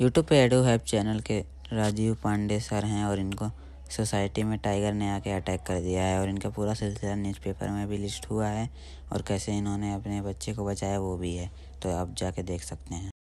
YouTube पे एडो हैप channel के Rajiv Pandey sir हैं और इनको सोसाइटी में टाइगर ने आके अटैक कर दिया है और इनका पूरा सिलसिला न्यूज़पेपर में भी लिस्ट हुआ है और कैसे इन्होंने अपने बच्चे को बचाया वो भी है तो आप जाके देख सकते हैं